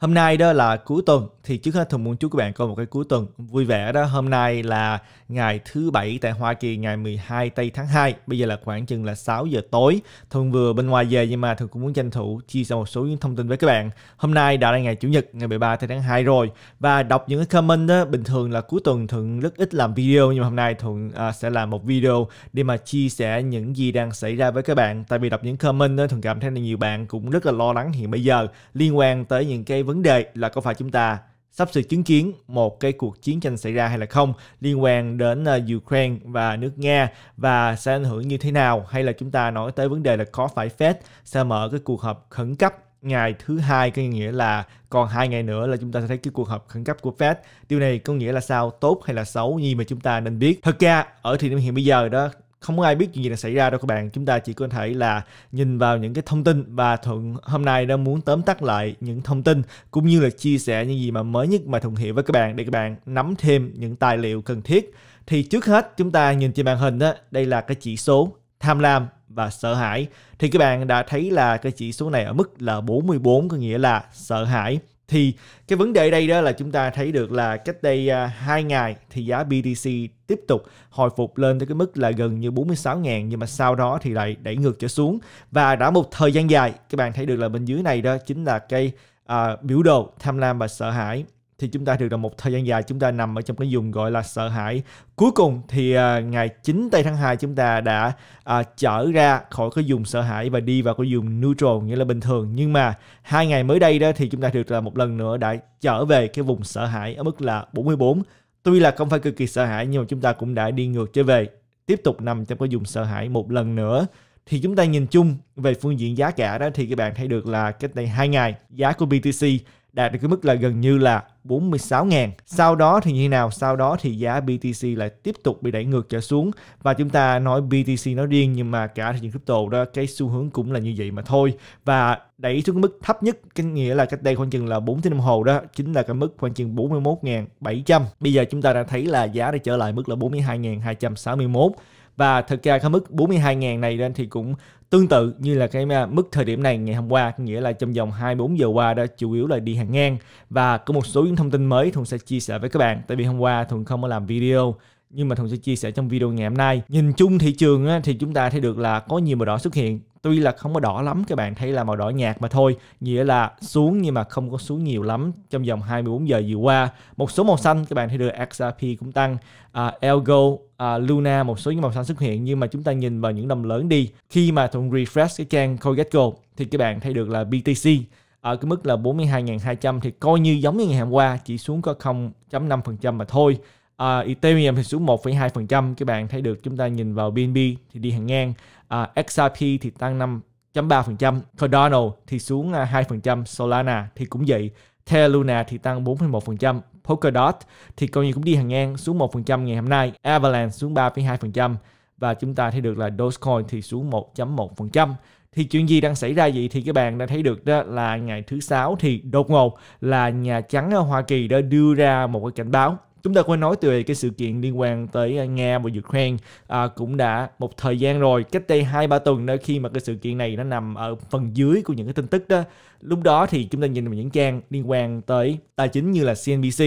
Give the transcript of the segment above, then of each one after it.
hôm nay đó là cuối tuần thì trước hết thường muốn chúc các bạn có một cái cuối tuần vui vẻ đó hôm nay là ngày thứ bảy tại Hoa Kỳ ngày 12 tây tháng 2 bây giờ là khoảng chừng là 6 giờ tối thường vừa bên ngoài về nhưng mà thường cũng muốn tranh thủ chia sẻ một số những thông tin với các bạn hôm nay đã là ngày chủ nhật ngày 13 tây tháng 2 rồi và đọc những cái comment đó bình thường là cuối tuần thường rất ít làm video nhưng mà hôm nay thường uh, à, sẽ làm một video để mà chia sẻ những gì đang xảy ra với các bạn tại vì đọc những comment đó thường cảm thấy là nhiều bạn cũng rất là lo lắng hiện bây giờ liên quan tới những cái vấn đề là có phải chúng ta sắp sự chứng kiến một cái cuộc chiến tranh xảy ra hay là không liên quan đến ờ, Ukraine và nước Nga và sẽ ảnh hưởng như thế nào hay là chúng ta nói tới vấn đề là có phải Fed sẽ mở cái cuộc họp khẩn cấp ngày thứ hai có nghĩa là còn hai ngày nữa là chúng ta sẽ thấy cái cuộc họp khẩn cấp của Fed. Điều này có nghĩa là sao tốt hay là xấu như mà chúng ta nên biết. Thật ra ở thời điểm hiện bây giờ đó không có ai biết chuyện gì đang xảy ra đâu các bạn chúng ta chỉ có thể là nhìn vào những cái thông tin và thuận hôm nay đã muốn tóm tắt lại những thông tin cũng như là chia sẻ những gì mà mới nhất mà thuận hiểu với các bạn để các bạn nắm thêm những tài liệu cần thiết thì trước hết chúng ta nhìn trên màn hình đó đây là cái chỉ số tham lam và sợ hãi thì các bạn đã thấy là cái chỉ số này ở mức là 44 có nghĩa là sợ hãi thì cái vấn đề đây đó là chúng ta thấy được là cách đây 2 à, ngày thì giá BTC tiếp tục hồi phục lên tới cái mức là gần như 46.000 nhưng mà sau đó thì lại đẩy ngược trở xuống và đã một thời gian dài các bạn thấy được là bên dưới này đó chính là cây uh, à, biểu đồ tham lam và sợ hãi thì chúng ta được là một thời gian dài chúng ta nằm ở trong cái vùng gọi là sợ hãi. Cuối cùng thì à, ngày 9 tây tháng 2 chúng ta đã à, trở ra khỏi cái vùng sợ hãi và đi vào cái vùng neutral nghĩa là bình thường. Nhưng mà hai ngày mới đây đó thì chúng ta được là một lần nữa đã trở về cái vùng sợ hãi ở mức là 44. Tuy là không phải cực kỳ sợ hãi nhưng mà chúng ta cũng đã đi ngược trở về tiếp tục nằm trong cái vùng sợ hãi một lần nữa thì chúng ta nhìn chung về phương diện giá cả đó thì các bạn thấy được là cách đây hai ngày giá của BTC đạt được cái mức là gần như là 46.000. Sau đó thì như thế nào? Sau đó thì giá BTC lại tiếp tục bị đẩy ngược trở xuống và chúng ta nói BTC nó riêng nhưng mà cả thị trường crypto đó cái xu hướng cũng là như vậy mà thôi. Và đẩy xuống cái mức thấp nhất cái nghĩa là cách đây khoảng chừng là 4 tiếng đồng hồ đó chính là cái mức khoảng chừng 41.700. Bây giờ chúng ta đã thấy là giá đã trở lại mức là 42.261 và thực ra cái mức 42.000 này lên thì cũng tương tự như là cái à, mức thời điểm này ngày hôm qua nghĩa là trong vòng 24 giờ qua đã chủ yếu là đi hàng ngang và có một số những thông tin mới thuần sẽ chia sẻ với các bạn tại vì hôm qua thuần không có làm video nhưng mà Thuận sẽ chia sẻ trong video ngày hôm nay. Nhìn chung thị trường thì chúng ta thấy được là có nhiều màu đỏ xuất hiện tuy là không có đỏ lắm các bạn thấy là màu đỏ nhạt mà thôi nghĩa là xuống nhưng mà không có xuống nhiều lắm trong vòng 24 giờ vừa qua một số màu xanh các bạn thấy được XRP cũng tăng à, Algo à, Luna một số những màu xanh xuất hiện nhưng mà chúng ta nhìn vào những đồng lớn đi khi mà thùng refresh cái trang CoinGecko thì các bạn thấy được là BTC ở cái mức là 42.200 thì coi như giống như ngày hôm qua chỉ xuống có 0.5% mà thôi uh, Ethereum thì xuống 1,2% các bạn thấy được chúng ta nhìn vào BNB thì đi hàng ngang à, XRP thì tăng 5.3%, Cardano thì xuống 2%, à, Solana thì cũng vậy, Terra Luna thì tăng 4,1%, Polkadot thì coi như cũng đi hàng ngang xuống 1% ngày hôm nay, Avalanche xuống 3,2% và chúng ta thấy được là Dogecoin thì xuống 1.1%. Thì chuyện gì đang xảy ra vậy thì các bạn đã thấy được đó là ngày thứ sáu thì đột ngột là Nhà Trắng ở à, Hoa Kỳ đã đưa ra một cái cảnh báo chúng ta quên nói từ cái sự kiện liên quan tới à, nga và ukraine à, cũng đã một thời gian rồi cách đây hai ba tuần đó khi mà cái sự kiện này nó nằm ở phần dưới của những cái tin tức đó lúc đó thì chúng ta nhìn vào những trang liên quan tới tài chính như là CNBC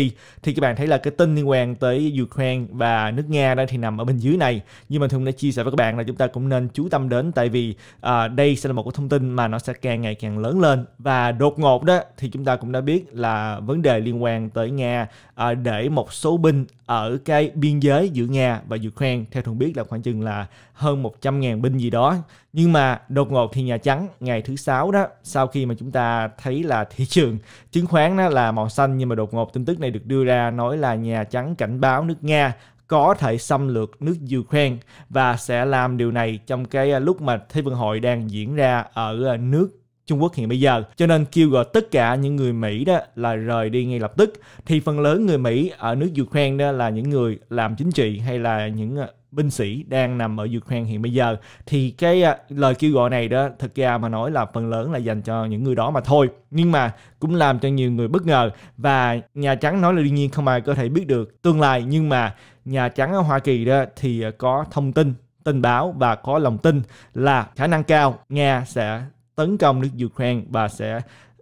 thì các bạn thấy là cái tin liên quan tới Ukraine và nước Nga đó thì nằm ở bên dưới này nhưng mà thường đã chia sẻ với các bạn là chúng ta cũng nên chú tâm đến tại vì à, đây sẽ là một cái thông tin mà nó sẽ càng ngày càng lớn lên và đột ngột đó thì chúng ta cũng đã biết là vấn đề liên quan tới Nga à, để một số binh ở cái biên giới giữa Nga và Ukraine theo thông biết là khoảng chừng là hơn 100.000 binh gì đó. Nhưng mà đột ngột thì Nhà Trắng ngày thứ sáu đó sau khi mà chúng ta thấy là thị trường chứng khoán đó là màu xanh nhưng mà đột ngột tin tức này được đưa ra nói là Nhà Trắng cảnh báo nước Nga có thể xâm lược nước Ukraine và sẽ làm điều này trong cái à, lúc mà Thế vận hội đang diễn ra ở à, nước Trung Quốc hiện bây giờ. Cho nên kêu gọi tất cả những người Mỹ đó là rời đi ngay lập tức. Thì phần lớn người Mỹ ở nước Ukraine đó là những người làm chính trị hay là những ờ, binh sĩ đang nằm ở Ukraine hiện bây giờ thì cái ờ, lời kêu gọi này đó thực ra mà nói là phần lớn là dành cho những người đó mà thôi nhưng mà cũng làm cho nhiều người bất ngờ và Nhà Trắng nói là đương nhiên không ai có thể biết được tương lai nhưng mà Nhà Trắng ở Hoa Kỳ đó thì ờ, có thông tin tình báo và có lòng tin là khả năng cao Nga sẽ tấn công nước Ukraine và sẽ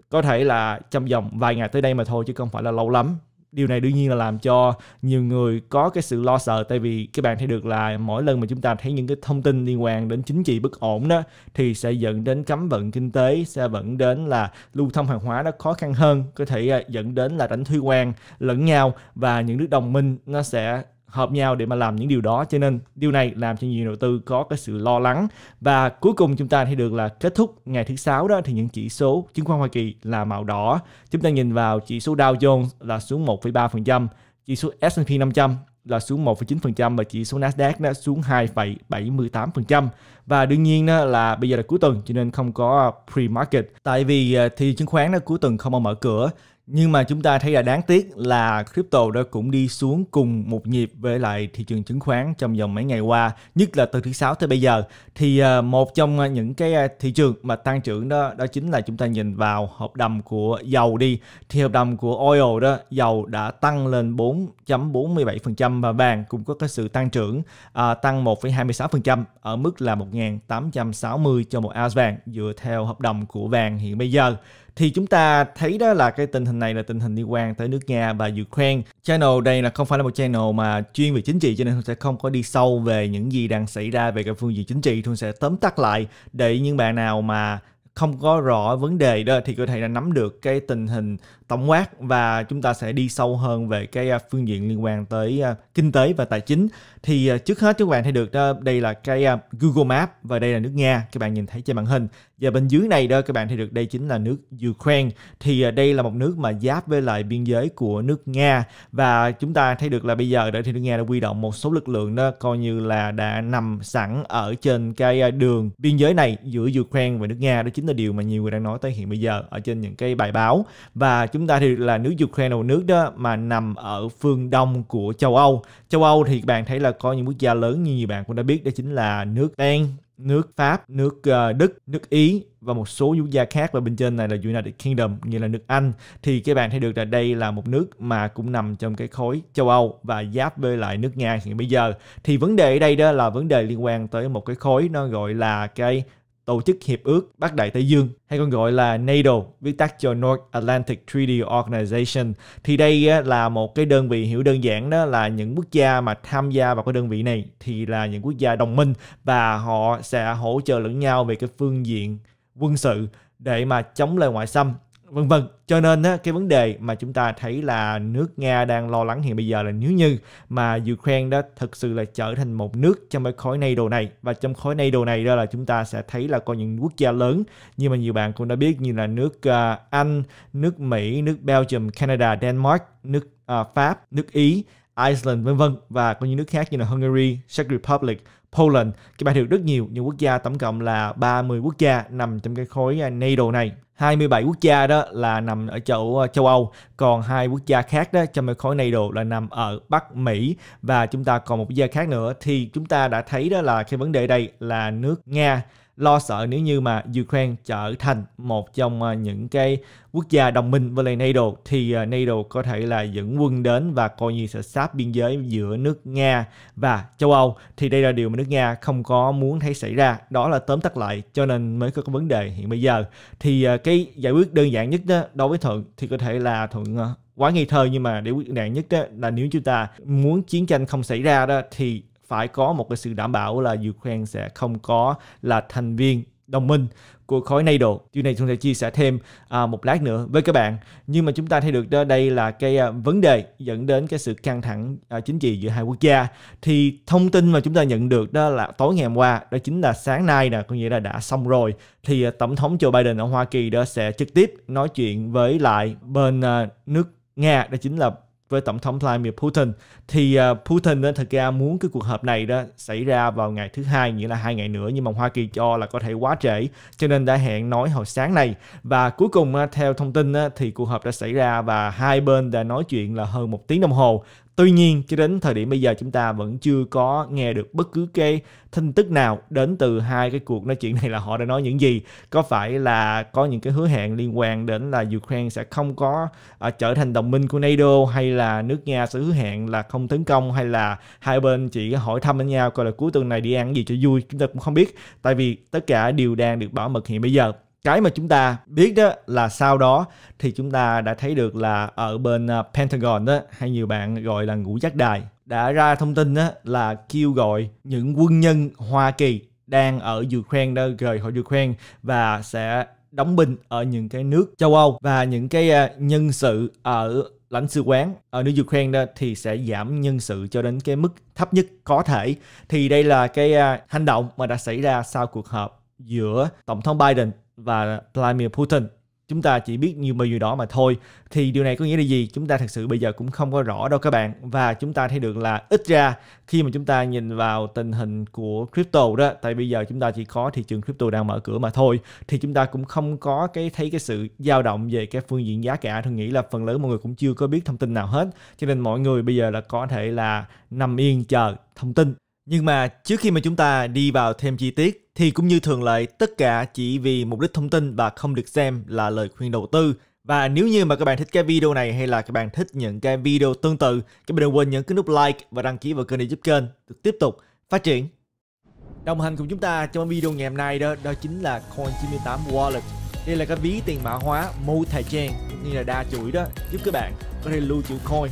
có thể là trong vòng vài ngày tới đây mà thôi chứ không phải là lâu lắm điều này đương nhiên là làm cho nhiều người có cái sự lo sợ tại vì các bạn thấy được là mỗi lần mà chúng ta thấy những cái thông tin liên quan đến chính trị bất ổn đó thì sẽ dẫn đến cấm vận kinh tế sẽ dẫn đến là lưu thông hàng hóa nó khó khăn hơn có thể à, dẫn đến là đánh thuế quan lẫn nhau và những nước đồng minh nó sẽ hợp nhau để mà làm những điều đó cho nên điều này làm cho nhiều đầu tư có cái sự lo lắng và cuối cùng chúng ta thấy được là kết thúc ngày thứ sáu đó thì những chỉ số chứng khoán Hoa Kỳ là màu đỏ chúng ta nhìn vào chỉ số Dow Jones là xuống 1,3% chỉ số S&P 500 là xuống 1,9% và chỉ số Nasdaq nó xuống 2,78% và đương nhiên đó là bây giờ là cuối tuần cho nên không có pre-market tại vì ờ, thị trường chứng khoán nó cuối tuần không mở cửa nhưng mà chúng ta thấy là đáng tiếc là crypto đã cũng đi xuống cùng một nhịp với lại thị trường chứng khoán trong vòng mấy ngày qua, nhất là từ thứ sáu tới bây giờ. Thì ờ, một trong ờ, những cái ờ, thị trường mà tăng trưởng đó đó chính là chúng ta nhìn vào hợp đồng của dầu đi. Thì hợp đồng của oil đó, dầu đã tăng lên 4.47% và vàng cũng có cái sự tăng trưởng à, tăng 1,26% ở mức là 1.860 cho một ounce vàng dựa theo hợp đồng của vàng hiện bây giờ thì chúng ta thấy đó là cái tình hình này là tình hình liên quan tới nước Nga và Ukraine. Channel đây là không phải là một channel mà chuyên về chính trị cho nên tôi sẽ không có đi sâu về những gì đang xảy ra về cái phương diện chính trị. tôi sẽ tóm tắt lại để những bạn nào mà không có rõ vấn đề đó thì có thể là nắm được cái tình hình tổng quát và chúng ta sẽ đi sâu hơn về cái à, phương diện liên quan tới à, kinh tế và tài chính thì ờ, trước hết các bạn thấy được đó ờ, đây là cái ờ, Google Map và đây là nước Nga các bạn nhìn thấy trên màn hình và bên dưới này đó các bạn thấy được đây chính là nước Ukraine thì đây là một nước mà giáp với lại biên giới của nước Nga và chúng ta thấy được là bây giờ đó thì nước Nga đã huy động một số lực lượng đó coi như là đã nằm sẵn ở trên cái đường biên giới này giữa Ukraine và nước Nga đó chính là điều mà nhiều người đang nói tới hiện bây giờ ở trên những cái bài báo và chúng ta thì là nước Ukraine là một nước đó mà nằm ở phương đông của châu Âu châu Âu thì các bạn thấy là là có những quốc gia lớn như nhiều bạn cũng đã biết đó chính là nước Đan, nước Pháp, nước ờ, Đức, nước Ý và một số quốc gia khác và bên trên này là United Kingdom như là nước Anh thì các bạn thấy được là đây là một nước mà cũng nằm trong cái khối châu Âu và giáp với lại nước Nga hiện bây giờ thì vấn đề ở đây đó là vấn đề liên quan tới một cái khối nó gọi là cái Tổ chức Hiệp ước Bắc Đại Tây Dương hay còn gọi là NATO, viết tắt cho North Atlantic Treaty Organization. Thì đây là một cái đơn vị hiểu đơn giản đó là những quốc gia mà tham gia vào cái đơn vị này thì là những quốc gia đồng minh và họ sẽ hỗ trợ lẫn nhau về cái phương diện quân sự để mà chống lại ngoại xâm vân vân cho nên á, cái vấn đề mà chúng ta thấy là nước nga đang lo lắng hiện bây giờ là nếu như mà ukraine đó thực sự là trở thành một nước trong cái khối nato này và trong khối nato này đó là chúng ta sẽ thấy là có những quốc gia lớn như mà nhiều bạn cũng đã biết như là nước uh, anh nước mỹ nước belgium canada denmark nước uh, pháp nước ý iceland vân vân và có những nước khác như là hungary czech republic Poland. Các bạn được rất nhiều những quốc gia tổng cộng là 30 quốc gia nằm trong cái khối à, NATO này. 27 quốc gia đó là nằm ở châu à, châu Âu, còn hai quốc gia khác đó trong cái khối NATO là nằm ở Bắc Mỹ và chúng ta còn một quốc gia khác nữa thì chúng ta đã thấy đó là cái vấn đề đây là nước Nga lo sợ nếu như mà Ukraine trở thành một trong à, những cái quốc gia đồng minh với lại NATO thì à, NATO có thể là dẫn quân đến và coi như sẽ sáp biên giới giữa nước Nga và châu Âu thì đây là điều mà nước Nga không có muốn thấy xảy ra đó là tóm tắt lại cho nên mới có cái vấn đề hiện bây giờ thì à, cái giải quyết đơn giản nhất đó đối với Thuận thì có thể là Thuận quá ngây thơ nhưng mà để quyết định nhất đó, là nếu chúng ta muốn chiến tranh không xảy ra đó thì phải có một cái sự đảm bảo là Ukraine sẽ không có là thành viên đồng minh của khối NATO. Điều này chúng ta chia sẻ thêm à, một lát nữa với các bạn. Nhưng mà chúng ta thấy được đó đây là cái à, vấn đề dẫn đến cái sự căng thẳng à, chính trị giữa hai quốc gia. Thì thông tin mà chúng ta nhận được đó là tối ngày hôm qua, đó chính là sáng nay nè, có nghĩa là đã xong rồi. Thì à, tổng thống Joe Biden ở Hoa Kỳ đó sẽ trực tiếp nói chuyện với lại bên à, nước Nga, đó chính là với tổng thống Vladimir Putin thì à, Putin đó, thực ra muốn cái cuộc họp này đó xảy ra vào ngày thứ hai nghĩa là hai ngày nữa nhưng mà Hoa Kỳ cho là có thể quá trễ cho nên đã hẹn nói hồi sáng này và cuối cùng theo thông tin đó, thì cuộc họp đã xảy ra và hai bên đã nói chuyện là hơn một tiếng đồng hồ Tuy nhiên, cho đến thời điểm bây giờ chúng ta vẫn chưa có nghe được bất cứ cái tin tức nào đến từ hai cái cuộc nói chuyện này là họ đã nói những gì. Có phải là có những cái hứa hẹn liên quan đến là Ukraine sẽ không có uh, trở thành đồng minh của NATO hay là nước Nga sẽ hứa hẹn là không tấn công hay là hai bên chỉ hỏi thăm với nhau coi là cuối tuần này đi ăn gì cho vui chúng ta cũng không biết. Tại vì tất cả đều đang được bảo mật hiện bây giờ cái mà chúng ta biết đó là sau đó thì chúng ta đã thấy được là ở bên à, Pentagon đó hay nhiều bạn gọi là ngũ giác đài đã ra thông tin đó là kêu gọi những quân nhân Hoa Kỳ đang ở Ukraine đó rời khỏi Ukraine và sẽ đóng binh ở những cái nước châu Âu và những cái à, nhân sự ở lãnh sự quán ở nước Ukraine đó thì sẽ giảm nhân sự cho đến cái mức thấp nhất có thể. Thì đây là cái à, hành động mà đã xảy ra sau cuộc họp giữa Tổng thống Biden và Vladimir Putin chúng ta chỉ biết nhiều bao nhiêu đó mà thôi thì điều này có nghĩa là gì chúng ta thật sự bây giờ cũng không có rõ đâu các bạn và chúng ta thấy được là ít ra khi mà chúng ta nhìn vào tình hình của crypto đó tại bây giờ chúng ta chỉ có thị trường crypto đang mở cửa mà thôi thì chúng ta cũng không có cái thấy cái sự dao động về cái phương diện giá cả tôi nghĩ là phần lớn mọi người cũng chưa có biết thông tin nào hết cho nên mọi người bây giờ là có thể là nằm yên chờ thông tin nhưng mà trước khi mà chúng ta đi vào thêm chi tiết thì cũng như thường lệ tất cả chỉ vì mục đích thông tin và không được xem là lời khuyên đầu tư. Và nếu như mà các bạn thích cái video này hay là các bạn thích những cái video tương tự, các bạn đừng quên nhấn cái nút like và đăng ký vào kênh để giúp kênh được tiếp tục phát triển. Đồng hành cùng chúng ta trong video ngày hôm nay đó đó chính là Coin98 Wallet. Đây là cái ví tiền mã hóa multi chain trang như là đa chuỗi đó giúp các bạn có thể lưu trữ coin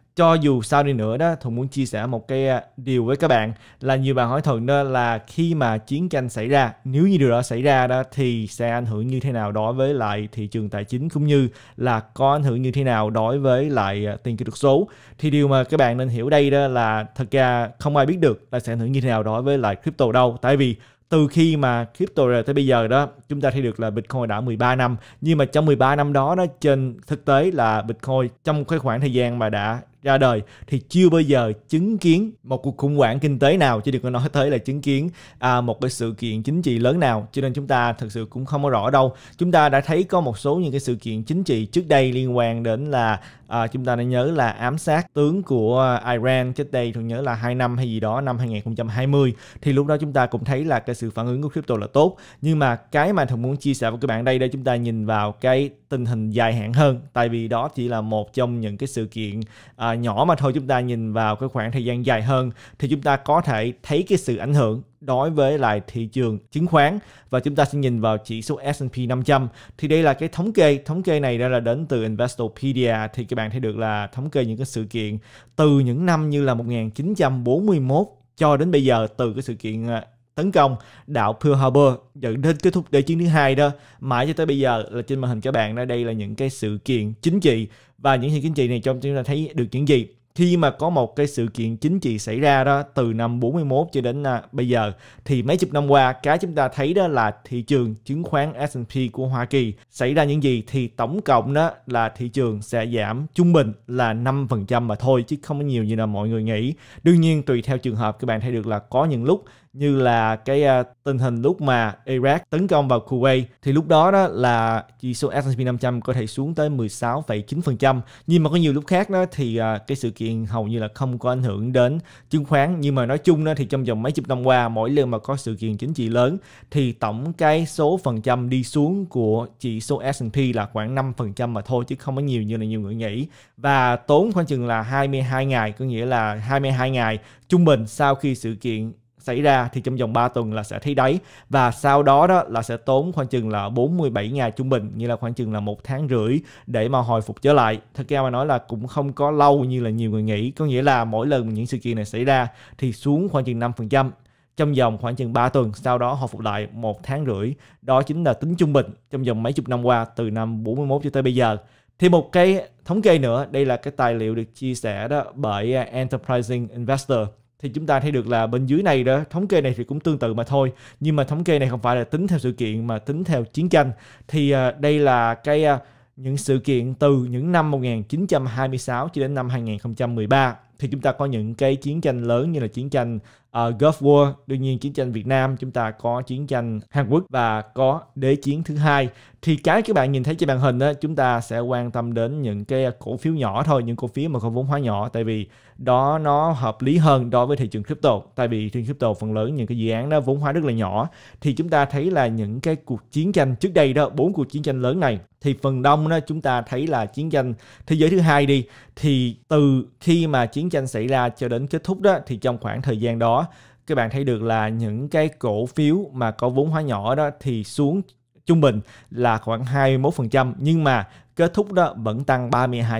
cho dù sao đi nữa đó thùng muốn chia sẻ một cái à, điều với các bạn là nhiều bạn hỏi Thuận đó là khi mà chiến tranh xảy ra nếu như điều đó xảy ra đó thì sẽ ảnh hưởng như thế nào đối với lại thị trường tài chính cũng như là có ảnh hưởng như thế nào đối với lại à, tiền kỹ thuật số thì điều mà các bạn nên hiểu đây đó là thật ra không ai biết được là sẽ ảnh hưởng như thế nào đối với lại crypto đâu tại vì từ khi mà crypto rồi tới bây giờ đó chúng ta thấy được là Bitcoin đã 13 năm nhưng mà trong 13 năm đó đó trên thực tế là Bitcoin trong cái khoảng thời gian mà đã ra đời thì chưa bao giờ chứng kiến một cuộc khủng hoảng kinh tế nào chứ đừng có nói tới là chứng kiến à, một cái sự kiện chính trị lớn nào cho nên chúng ta thực sự cũng không có rõ đâu chúng ta đã thấy có một số những cái sự kiện chính trị trước đây liên quan đến là à, chúng ta đã nhớ là ám sát tướng của Iran trước đây thường nhớ là 2 năm hay gì đó năm 2020 thì lúc đó chúng ta cũng thấy là cái sự phản ứng của crypto là tốt nhưng mà cái mà thường muốn chia sẻ với các bạn đây để chúng ta nhìn vào cái tình hình dài hạn hơn tại vì đó chỉ là một trong những cái sự kiện à, nhỏ mà thôi chúng ta nhìn vào cái khoảng thời gian dài hơn thì chúng ta có thể thấy cái sự ảnh hưởng đối với lại thị trường chứng khoán và chúng ta sẽ nhìn vào chỉ số S&P 500 thì đây là cái thống kê thống kê này ra là đến từ Investopedia thì các bạn thấy được là thống kê những cái sự kiện từ những năm như là 1941 cho đến bây giờ từ cái sự kiện ờ, tấn công đảo Pearl Harbor dẫn đến kết thúc đế chiến thứ hai đó mãi cho tới bây giờ là trên màn hình các bạn đó đây là những cái sự kiện chính trị và những sự kiên trì này cho chúng ta thấy được những gì khi mà có một cái sự kiện chính trị xảy ra đó từ năm 41 cho đến à, bây giờ thì mấy chục năm qua cái chúng ta thấy đó là thị trường chứng khoán S&P của Hoa Kỳ xảy ra những gì thì tổng cộng đó là thị trường sẽ giảm trung bình là 5% mà thôi chứ không có nhiều như là mọi người nghĩ. Đương nhiên tùy theo trường hợp các bạn thấy được là có những lúc như là cái uh, tình hình lúc mà Iraq tấn công vào Kuwait thì lúc đó đó là chỉ số S&P 500 có thể xuống tới 16,9% nhưng mà có nhiều lúc khác đó thì uh, cái sự kiện hầu như là không có ảnh hưởng đến chứng khoán nhưng mà nói chung đó thì trong vòng mấy chục năm qua mỗi lần mà có sự kiện chính trị lớn thì tổng cái số phần trăm đi xuống của chỉ số S&P là khoảng 5% mà thôi chứ không có nhiều như là nhiều người nghĩ và tốn khoảng chừng là 22 ngày có nghĩa là 22 ngày trung bình sau khi sự kiện xảy ra thì trong vòng 3 tuần là sẽ thấy đáy và sau đó đó là sẽ tốn khoảng chừng là 47 ngày trung bình như là khoảng chừng là một tháng rưỡi để mà hồi phục trở lại thật ra mà nói là cũng không có lâu như là nhiều người nghĩ có nghĩa là mỗi lần những sự kiện này xảy ra thì xuống khoảng chừng 5% trong vòng khoảng chừng 3 tuần sau đó hồi phục lại một tháng rưỡi đó chính là tính trung bình trong vòng mấy chục năm qua từ năm 41 cho tới bây giờ thì một cái thống kê nữa đây là cái tài liệu được chia sẻ đó bởi à, Enterprising Investor thì chúng ta thấy được là bên dưới này đó thống kê này thì cũng tương tự mà thôi nhưng mà thống kê này không phải là tính theo sự kiện mà tính theo chiến tranh thì à, đây là cái à, những sự kiện từ những năm 1926 cho đến năm 2013 thì chúng ta có những cái chiến tranh lớn như là chiến tranh uh, Gulf War, đương nhiên chiến tranh Việt Nam, chúng ta có chiến tranh Hàn Quốc và có đế chiến thứ hai. Thì cái các bạn nhìn thấy trên màn hình đó, chúng ta sẽ quan tâm đến những cái cổ phiếu nhỏ thôi, những cổ phiếu mà có vốn hóa nhỏ tại vì đó nó hợp lý hơn đối với thị trường crypto. Tại vì thị trường crypto phần lớn những cái dự án đó vốn hóa rất là nhỏ thì chúng ta thấy là những cái cuộc chiến tranh trước đây đó, bốn cuộc chiến tranh lớn này thì phần đông đó chúng ta thấy là chiến tranh thế giới thứ hai đi thì từ khi mà chiến tranh xảy ra cho đến kết thúc đó thì trong khoảng thời gian đó các bạn thấy được là những cái cổ phiếu mà có vốn hóa nhỏ đó thì xuống trung bình là khoảng 21% nhưng mà kết thúc đó vẫn tăng 32%.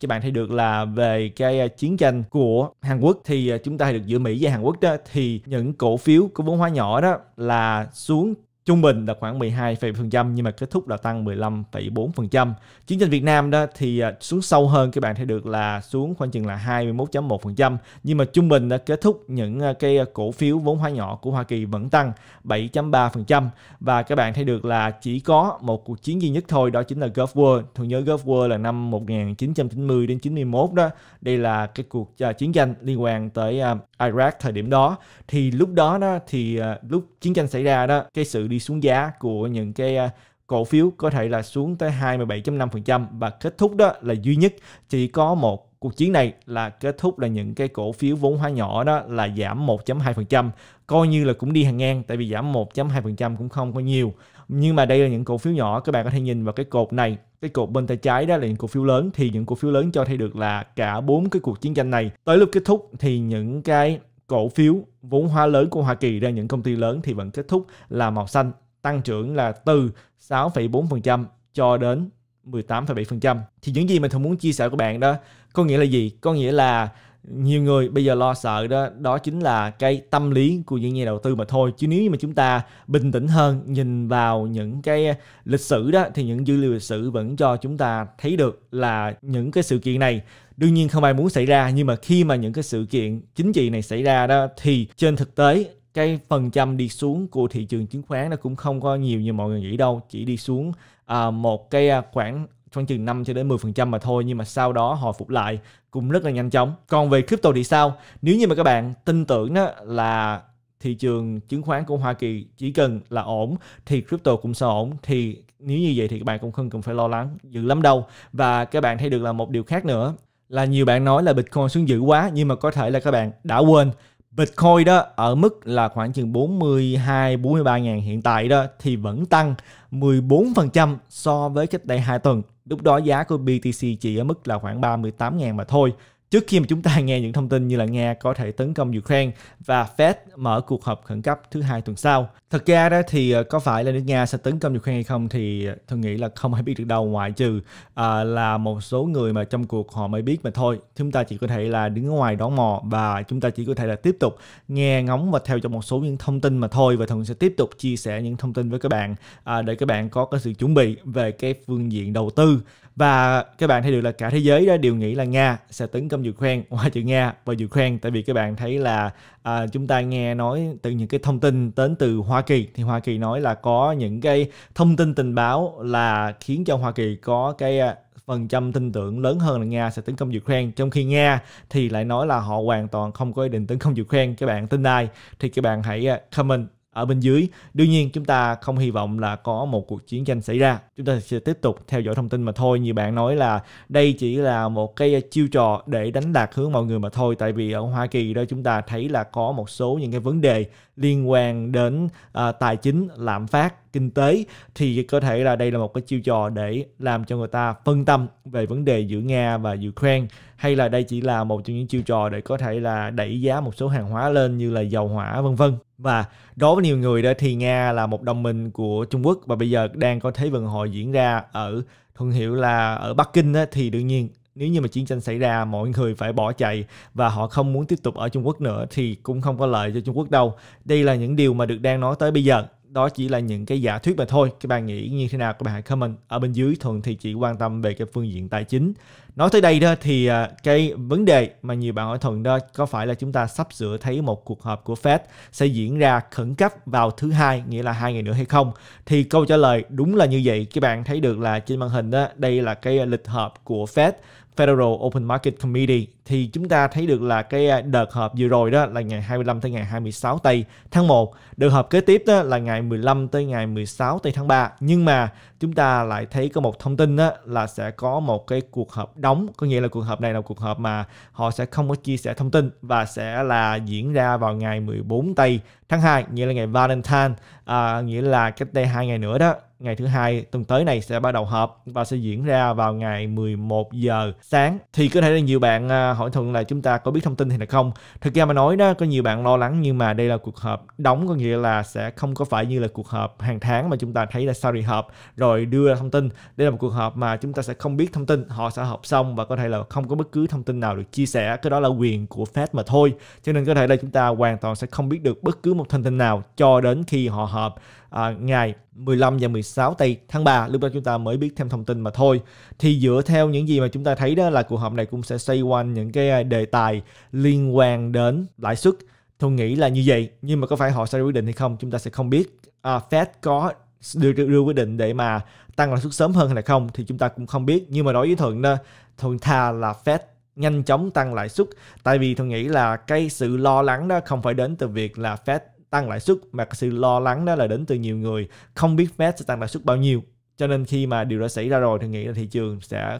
Các bạn thấy được là về cái à, chiến tranh của Hàn Quốc thì à, chúng ta được giữa Mỹ và Hàn Quốc đó thì những cổ phiếu có vốn hóa nhỏ đó là xuống trung bình là khoảng 12,7% nhưng mà kết thúc là tăng 15,4%. Chiến tranh Việt Nam đó thì à, xuống sâu hơn các bạn thấy được là xuống khoảng chừng là 21.1% nhưng mà trung bình đã kết thúc những à, cái à, cổ phiếu vốn hóa nhỏ của Hoa Kỳ vẫn tăng 7.3% và các bạn thấy được là chỉ có một cuộc chiến duy nhất thôi đó chính là Gulf War. Thường nhớ Gulf War là năm 1990 đến 91 đó. Đây là cái cuộc chiến tranh liên quan tới Iraq thời điểm đó thì lúc đó đó thì uh, lúc chiến tranh xảy ra đó cái sự đi xuống giá của những cái uh, cổ phiếu có thể là xuống tới 27.5% và kết thúc đó là duy nhất chỉ có một cuộc chiến này là kết thúc là những cái cổ phiếu vốn hóa nhỏ đó là giảm 1.2%, coi như là cũng đi hàng ngang tại vì giảm 1.2% cũng không có nhiều. Nhưng mà đây là những cổ phiếu nhỏ các bạn có thể nhìn vào cái cột này cái cột bên tay trái đó là những cổ phiếu lớn thì những cổ phiếu lớn cho thấy được là cả bốn cái cuộc chiến tranh này tới lúc kết thúc thì những cái cổ phiếu vốn hóa lớn của Hoa Kỳ ra những công ty lớn thì vẫn kết thúc là màu xanh tăng trưởng là từ 6,4% cho đến 18,7%. Thì những gì mình thường muốn chia sẻ với bạn đó có nghĩa là gì? Có nghĩa là nhiều người bây giờ lo sợ đó đó chính là cái tâm lý của những nhà đầu tư mà thôi chứ nếu như mà chúng ta bình tĩnh hơn nhìn vào những cái lịch sử đó thì những dữ liệu lịch sử vẫn cho chúng ta thấy được là những cái sự kiện này đương nhiên không ai muốn xảy ra nhưng mà khi mà những cái sự kiện chính trị này xảy ra đó thì trên thực tế cái phần trăm đi xuống của thị trường chứng khoán nó cũng không có nhiều như mọi người nghĩ đâu chỉ đi xuống à, một cái à, khoảng khoảng chừng 5 cho đến 10% mà thôi nhưng mà sau đó hồi phục lại cũng rất là nhanh chóng. Còn về crypto thì sao? Nếu như mà các bạn tin tưởng đó là thị trường chứng khoán của Hoa Kỳ chỉ cần là ổn thì crypto cũng sẽ ổn thì nếu như vậy thì các bạn cũng không cần phải lo lắng dữ lắm đâu và các bạn thấy được là một điều khác nữa là nhiều bạn nói là Bitcoin xuống dữ quá nhưng mà có thể là các bạn đã quên Bitcoin đó ở mức là khoảng chừng 42 43 ngàn hiện tại đó thì vẫn tăng 14% so với cách đây 2 tuần. Lúc đó giá của BTC chỉ ở mức là khoảng 38 ngàn mà thôi. Trước khi mà chúng ta nghe những thông tin như là Nga có thể tấn công Ukraine và Fed mở cuộc họp khẩn cấp thứ hai tuần sau. Thật ra đó thì ờ, có phải là nước Nga sẽ tấn công Ukraine hay không thì ờ, tôi nghĩ là không ai biết được đâu ngoại trừ à, là một số người mà trong cuộc họ mới biết mà thôi. Chúng ta chỉ có thể là đứng ngoài đón mò và chúng ta chỉ có thể là tiếp tục nghe ngóng và theo cho một số những thông tin mà thôi và thường sẽ tiếp tục chia sẻ những thông tin với các bạn à, để các bạn có cái sự chuẩn bị về cái phương diện đầu tư và các bạn thấy được là cả thế giới đó đều nghĩ là Nga sẽ tấn công Ukraine ngoại trừ Nga và Ukraine tại vì các bạn thấy là à, chúng ta nghe nói từ những cái thông tin đến từ Hoa Kỳ thì Hoa Kỳ nói là có những cái thông tin tình báo là khiến cho Hoa Kỳ có cái à, phần trăm tin tưởng lớn hơn là Nga sẽ tấn công Ukraine trong khi Nga thì lại nói là họ hoàn toàn không có ý định tấn công Ukraine các bạn tin ai thì các bạn hãy à, comment ở bên dưới. Đương nhiên chúng ta không hy vọng là có một cuộc chiến tranh xảy ra. Chúng ta sẽ tiếp tục theo dõi thông tin mà thôi. Như bạn nói là đây chỉ là một cái chiêu trò để đánh lạc hướng mọi người mà thôi. Tại vì ở Hoa Kỳ đó chúng ta thấy là có một số những cái vấn đề liên quan đến à, tài chính lạm phát kinh tế thì có thể là đây là một cái chiêu trò để làm cho người ta phân tâm về vấn đề giữa nga và ukraine hay là đây chỉ là một trong những chiêu trò để có thể là đẩy giá một số hàng hóa lên như là dầu hỏa vân vân và đối với nhiều người đó thì nga là một đồng minh của trung quốc và bây giờ đang có thế vận hội diễn ra ở thương hiệu là ở bắc kinh á, thì đương nhiên nếu như mà chiến tranh xảy ra mọi người phải bỏ chạy và họ không muốn tiếp tục ở Trung Quốc nữa thì cũng không có lợi cho Trung Quốc đâu. Đây là những điều mà được đang nói tới bây giờ. Đó chỉ là những cái giả thuyết mà thôi. Các bạn nghĩ như thế nào các bạn hãy comment ở bên dưới. Thường thì chỉ quan tâm về cái phương diện tài chính. Nói tới đây đó thì à, cái vấn đề mà nhiều bạn hỏi Thuận đó có phải là chúng ta sắp sửa thấy một cuộc họp của Fed sẽ diễn ra khẩn cấp vào thứ hai nghĩa là hai ngày nữa hay không? Thì câu trả lời đúng là như vậy. Các bạn thấy được là trên màn hình đó đây là cái lịch họp của Fed Federal Open Market Committee thì chúng ta thấy được là cái à, đợt họp vừa rồi đó là ngày 25 tới ngày 26 tây tháng 1, đợt họp kế tiếp đó là ngày 15 tới ngày 16 tây tháng 3. Nhưng mà chúng ta lại thấy có một thông tin đó là sẽ có một cái cuộc họp đóng, có nghĩa là cuộc họp này là cuộc họp mà họ sẽ không có chia sẻ thông tin và sẽ là diễn ra vào ngày 14 tây tháng 2 nghĩa là ngày Valentine à, nghĩa là cách đây hai ngày nữa đó ngày thứ hai tuần tới này sẽ bắt đầu họp và sẽ diễn ra vào ngày 11 giờ sáng thì có thể là nhiều bạn à, hỏi thuận là chúng ta có biết thông tin thì là không thực ra mà nói đó có nhiều bạn lo lắng nhưng mà đây là cuộc họp đóng có nghĩa là sẽ không có phải như là cuộc họp hàng tháng mà chúng ta thấy là sorry họp rồi đưa thông tin đây là một cuộc họp mà chúng ta sẽ không biết thông tin họ sẽ họp xong và có thể là không có bất cứ thông tin nào được chia sẻ cái đó là quyền của Fed mà thôi cho nên có thể là chúng ta hoàn toàn sẽ không biết được bất cứ một thông tin nào cho đến khi họ họp à, ngày 15 và 16 tây tháng 3 lúc đó chúng ta mới biết thêm thông tin mà thôi thì dựa theo những gì mà chúng ta thấy đó là cuộc họp này cũng sẽ xoay quanh những cái à, đề tài liên quan đến lãi suất tôi nghĩ là như vậy nhưng mà có phải họ sẽ quyết định hay không chúng ta sẽ không biết à, Fed có đưa, đưa, đưa quyết định để mà tăng lãi suất sớm hơn hay là không thì chúng ta cũng không biết nhưng mà đối với thuận đó thuận thà là Fed nhanh chóng tăng lãi suất tại vì tôi nghĩ là cái sự lo lắng đó không phải đến từ việc là Fed tăng lãi suất mà sự lo lắng đó là đến từ nhiều người không biết Fed sẽ tăng lãi suất bao nhiêu cho nên khi mà điều đó xảy ra rồi thì nghĩ là thị trường sẽ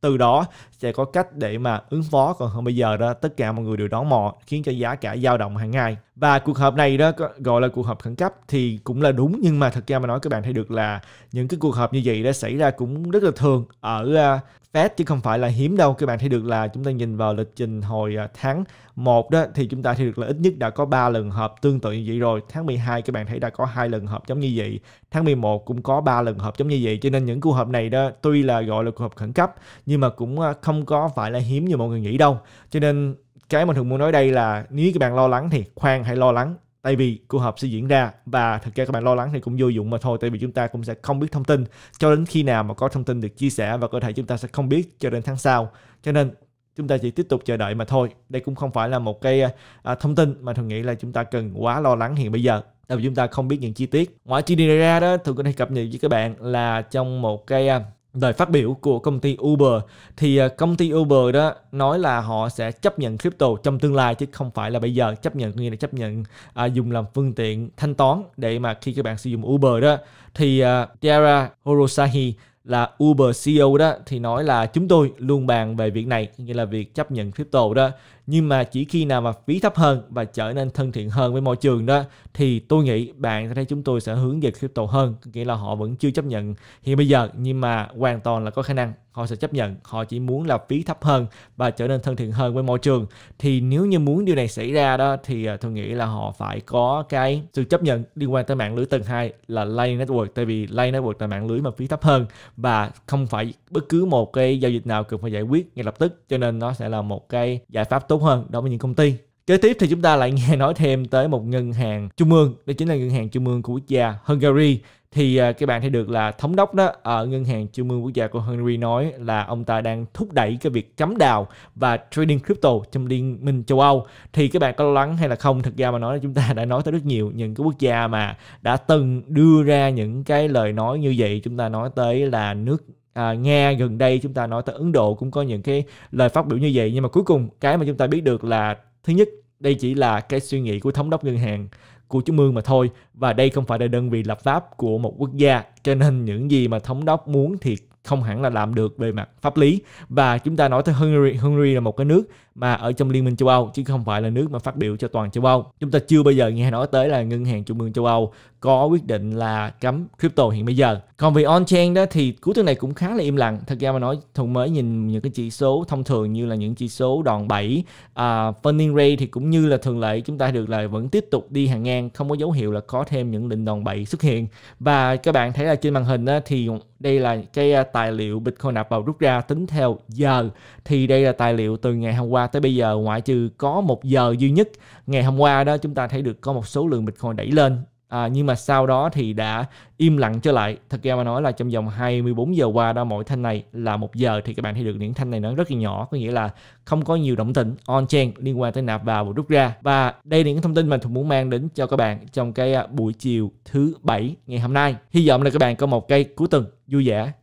từ đó sẽ có cách để mà ứng phó còn hơn bây giờ đó tất cả mọi người đều đón mò khiến cho giá cả dao động hàng ngày và cuộc họp này đó gọi là cuộc họp khẩn cấp thì cũng là đúng nhưng mà thật ra mà nói các bạn thấy được là những cái cuộc họp như vậy đã xảy ra cũng rất là thường ở à, Fed chứ không phải là hiếm đâu các bạn thấy được là chúng ta nhìn vào lịch trình hồi à, tháng 1 đó thì chúng ta thấy được là ít nhất đã có 3 lần hợp tương tự như vậy rồi tháng 12 các bạn thấy đã có hai lần hợp giống như vậy tháng 11 cũng có 3 lần hợp giống như vậy cho nên những cuộc họp này đó tuy là gọi là cuộc họp khẩn cấp nhưng mà cũng à, không có phải là hiếm như mọi người nghĩ đâu cho nên cái mà thường muốn nói đây là nếu các bạn lo lắng thì khoan hãy lo lắng tại vì cuộc họp sẽ diễn ra và thực ra các bạn lo lắng thì cũng vô dụng mà thôi tại vì chúng ta cũng sẽ không biết thông tin cho đến khi nào mà có thông tin được chia sẻ và có thể chúng ta sẽ không biết cho đến tháng sau cho nên chúng ta chỉ tiếp tục chờ đợi mà thôi đây cũng không phải là một cái à, thông tin mà thường nghĩ là chúng ta cần quá lo lắng hiện bây giờ tại vì chúng ta không biết những chi tiết ngoại trừ đi ra đó thường có thể cập nhật với các bạn là trong một cái à, lời phát biểu của công ty Uber thì à, công ty Uber đó nói là họ sẽ chấp nhận crypto trong tương lai chứ không phải là bây giờ chấp nhận nghĩa là chấp nhận à, dùng làm phương tiện thanh toán để mà khi các bạn sử dụng Uber đó thì à, Tiara Horosahi là Uber CEO đó thì nói là chúng tôi luôn bàn về việc này nghĩa là việc chấp nhận crypto đó nhưng mà chỉ khi nào mà phí thấp hơn và trở nên thân thiện hơn với môi trường đó thì tôi nghĩ bạn thấy chúng tôi sẽ hướng về crypto hơn nghĩa là họ vẫn chưa chấp nhận hiện bây giờ nhưng mà hoàn toàn là có khả năng họ sẽ chấp nhận họ chỉ muốn là phí thấp hơn và trở nên thân thiện hơn với môi trường thì nếu như muốn điều này xảy ra đó thì à, tôi nghĩ là họ phải có cái sự chấp nhận liên quan tới mạng lưới tầng 2 là Lightning Network tại vì Lightning Network là mạng lưới mà phí thấp hơn và không phải bất cứ một cái giao dịch nào cần phải giải quyết ngay lập tức cho nên nó sẽ là một cái giải pháp tốt hơn đối với những công ty kế tiếp thì chúng ta lại nghe nói thêm tới một ngân hàng trung ương đó chính là ngân hàng trung ương của quốc gia Hungary thì à, các bạn thấy được là thống đốc đó ở ngân hàng trung ương quốc gia của Hungary nói là ông ta đang thúc đẩy cái việc cấm đào và trading crypto trong liên minh châu Âu thì các bạn có lo lắng hay là không thực ra mà nói chúng ta đã nói tới rất nhiều những cái quốc gia mà đã từng đưa ra những cái lời nói như vậy chúng ta nói tới là nước à, Nga gần đây chúng ta nói tới Ấn Độ cũng có những cái lời phát biểu như vậy nhưng mà cuối cùng cái mà chúng ta biết được là thứ nhất đây chỉ là cái suy nghĩ của thống đốc ngân hàng của Trung ương mà thôi và đây không phải là đơn vị lập pháp của một quốc gia cho nên những gì mà thống đốc muốn thì không hẳn là làm được về mặt pháp lý và chúng ta nói tới Hungary Hungary là một cái nước mà ở trong Liên minh châu Âu chứ không phải là nước mà phát biểu cho toàn châu Âu. Chúng ta chưa bao giờ nghe nói tới là ngân hàng trung ương châu Âu có quyết định là cấm crypto hiện bây giờ. Còn về on-chain đó thì cuối tuần này cũng khá là im lặng. Thật ra mà nói thùng mới nhìn những cái chỉ số thông thường như là những chỉ số đòn bẩy uh, funding rate thì cũng như là thường lệ chúng ta được là vẫn tiếp tục đi hàng ngang, không có dấu hiệu là có thêm những định đòn bẩy xuất hiện. Và các bạn thấy là trên màn hình đó, thì đây là cái à, tài liệu Bitcoin Apple rút ra tính theo giờ thì đây là tài liệu từ ngày hôm qua tới bây giờ ngoại trừ có một giờ duy nhất ngày hôm qua đó chúng ta thấy được có một số lượng Bitcoin đẩy lên À, nhưng mà sau đó thì đã im lặng trở lại thật ra mà nói là trong vòng 24 giờ qua đó mỗi thanh này là một giờ thì các bạn thấy được những thanh này nó rất là nhỏ có nghĩa là không có nhiều động tĩnh on chain liên quan tới nạp vào và rút ra và đây là những thông tin mà thuận muốn mang đến cho các bạn trong cái à, buổi chiều thứ bảy ngày hôm nay hy vọng là các bạn có một cái cuối tuần vui vẻ